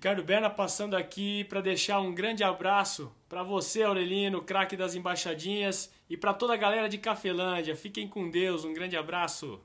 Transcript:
Ricardo Berna passando aqui para deixar um grande abraço para você, Aurelino, craque das embaixadinhas, e para toda a galera de Cafelândia. Fiquem com Deus, um grande abraço.